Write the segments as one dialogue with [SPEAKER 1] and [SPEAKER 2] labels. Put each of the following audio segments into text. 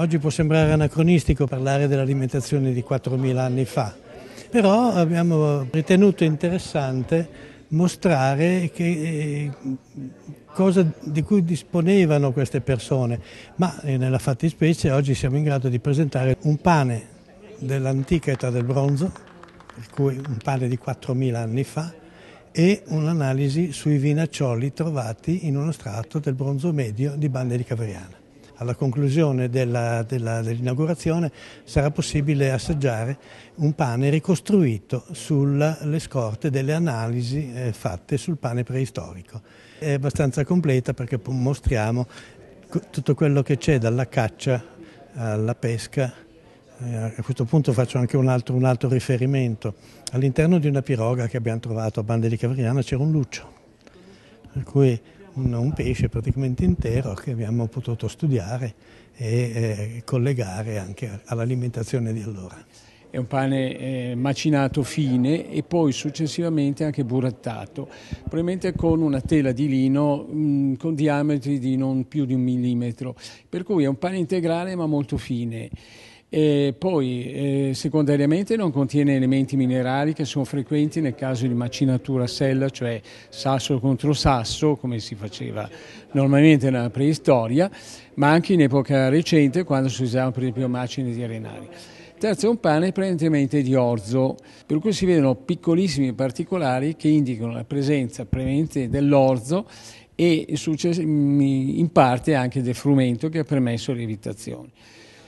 [SPEAKER 1] Oggi può sembrare anacronistico parlare dell'alimentazione di 4.000 anni fa, però abbiamo ritenuto interessante mostrare che, eh, cosa di cui disponevano queste persone, ma eh, nella fattispecie oggi siamo in grado di presentare un pane dell'antica età del bronzo, per cui un pane di 4.000 anni fa, e un'analisi sui vinaccioli trovati in uno strato del bronzo medio di Bande di Cavriana alla conclusione dell'inaugurazione sarà possibile assaggiare un pane ricostruito sulle scorte delle analisi eh, fatte sul pane preistorico. È abbastanza completa perché mostriamo tutto quello che c'è dalla caccia alla pesca. Eh, a questo punto faccio anche un altro, un altro riferimento. All'interno di una piroga che abbiamo trovato a Bande di Cavriana c'era un luccio, per cui un, un pesce praticamente intero che abbiamo potuto studiare e eh, collegare anche all'alimentazione di allora.
[SPEAKER 2] È un pane eh, macinato fine e poi successivamente anche burattato, probabilmente con una tela di lino mh, mm, con diametri di non più di un millimetro, per cui è un pane integrale ma molto fine. E poi, eh, secondariamente, non contiene elementi minerali che sono frequenti nel caso di macinatura sella, cioè sasso contro sasso, come si faceva normalmente nella preistoria, ma anche in epoca recente, quando si usavano per esempio macine di arenari. Terzo è un pane prevalentemente di orzo, per cui si vedono piccolissimi particolari che indicano la presenza prevalente dell'orzo e mm, in parte anche del frumento che ha permesso le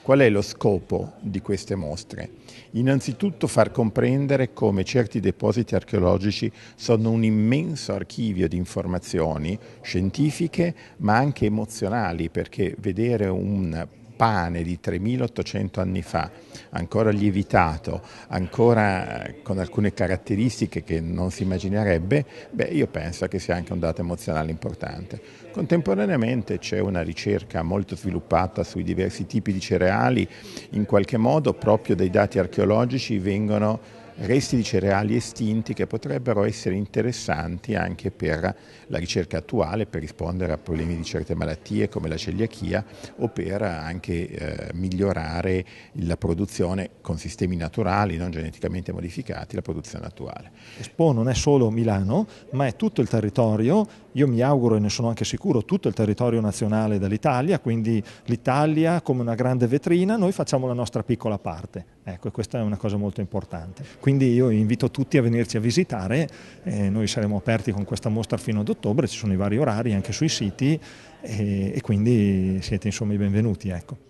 [SPEAKER 3] Qual è lo scopo di queste mostre? Innanzitutto far comprendere come certi depositi archeologici sono un immenso archivio di informazioni scientifiche ma anche emozionali perché vedere un pane di 3800 anni fa, ancora lievitato, ancora eh, con alcune caratteristiche che non si immaginerebbe, beh, io penso che sia anche un dato emozionale importante. Contemporaneamente c'è una ricerca molto sviluppata sui diversi tipi di cereali, in qualche modo proprio dai dati archeologici vengono resti di cereali estinti che potrebbero essere interessanti anche per la ricerca attuale, per rispondere a problemi di certe malattie come la celiachia o per anche eh, migliorare la produzione con sistemi naturali, non geneticamente modificati, la produzione attuale. Expo non è solo Milano, ma è tutto il territorio,
[SPEAKER 4] io mi auguro e ne sono anche sicuro, tutto il territorio nazionale dall'Italia, quindi l'Italia come una grande vetrina, noi facciamo la nostra piccola parte. Ecco, questa è una cosa molto importante. Quindi quindi io invito tutti a venirci a visitare, eh, noi saremo aperti con questa mostra fino ad ottobre, ci sono i vari orari anche sui siti e, e quindi siete insomma i benvenuti. Ecco.